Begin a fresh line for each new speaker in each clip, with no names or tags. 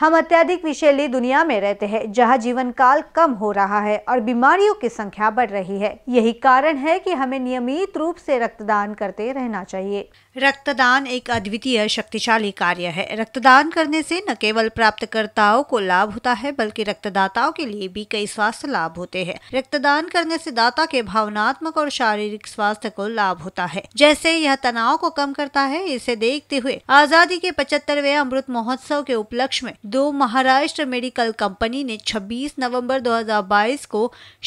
हम अत्यधिक विषैली दुनिया में रहते हैं जहाँ जीवन काल कम हो रहा है और बीमारियों की संख्या बढ़ रही है यही कारण है कि हमें नियमित रूप से रक्तदान करते रहना चाहिए रक्तदान एक अद्वितीय शक्तिशाली कार्य है रक्तदान करने से न केवल प्राप्तकर्ताओं को लाभ होता है बल्कि रक्तदाताओं के लिए भी कई स्वास्थ्य लाभ होते हैं रक्तदान करने से दाता के भावनात्मक और शारीरिक स्वास्थ्य को लाभ होता है जैसे यह तनाव को कम करता है इसे देखते हुए आजादी के पचहत्तरवे अमृत महोत्सव के उपलक्ष्य में दो महाराष्ट्र मेडिकल कंपनी ने 26 नवंबर 2022 को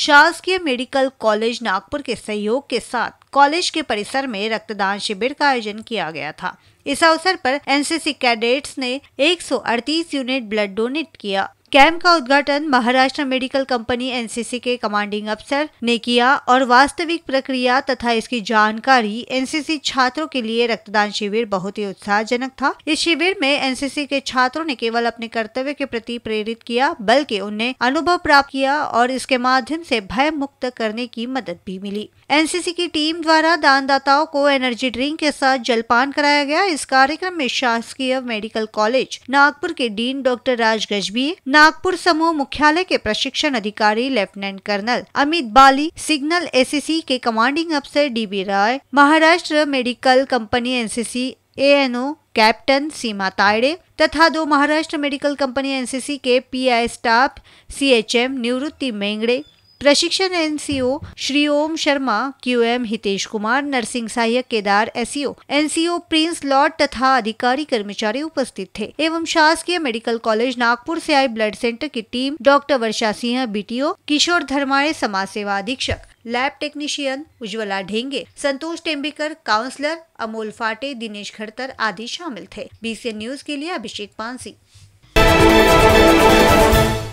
शासकीय मेडिकल कॉलेज नागपुर के सहयोग के साथ कॉलेज के परिसर में रक्तदान शिविर का आयोजन किया गया था इस अवसर पर एनसीसी कैडेट्स ने 138 यूनिट ब्लड डोनेट किया कैंप का उद्घाटन महाराष्ट्र मेडिकल कंपनी एनसीसी के कमांडिंग अफसर ने किया और वास्तविक प्रक्रिया तथा इसकी जानकारी एनसीसी छात्रों के लिए रक्तदान शिविर बहुत ही उत्साहजनक था इस शिविर में एनसीसी के छात्रों ने केवल अपने कर्तव्य के प्रति प्रेरित किया बल्कि उन्हें अनुभव प्राप्त किया और इसके माध्यम से भय मुक्त करने की मदद भी मिली एनसीसी की टीम द्वारा दानदाताओं को एनर्जी ड्रिंक के साथ जलपान कराया गया इस कार्यक्रम में शासकीय मेडिकल कॉलेज नागपुर के डीन डॉक्टर राज गजबी नागपुर समूह मुख्यालय के प्रशिक्षण अधिकारी lieutenant colonel Amit Bali signal ACC के कमांडिंग अफसर DB Rai Maharashtra medical company NCC ANO captain Seema Tayde तथा दो महाराष्ट्र मेडिकल कंपनी एनसीसी के PI staff CHM Nivrutti Mengade प्रशिक्षण एनसीओ श्री ओम शर्मा क्यूएम हितेश कुमार नरसिंह सहायक Kedar SEO NCO Prince Lord तथा अधिकारी कर्मचारी उपस्थित थे एवं शासकीय मेडिकल कॉलेज नागपुर से आई ब्लड सेंटर की team doctor Varsha Singh B Kishore Dharmane समाज सेवा अधीक्षक lab technician Ujjwala Dhenge Santosh Tembikar counsellor Amol Phate Dinesh खड़तर आदि शामिल थे बीसीएन न्यूज के लिए अभिषेक पानसी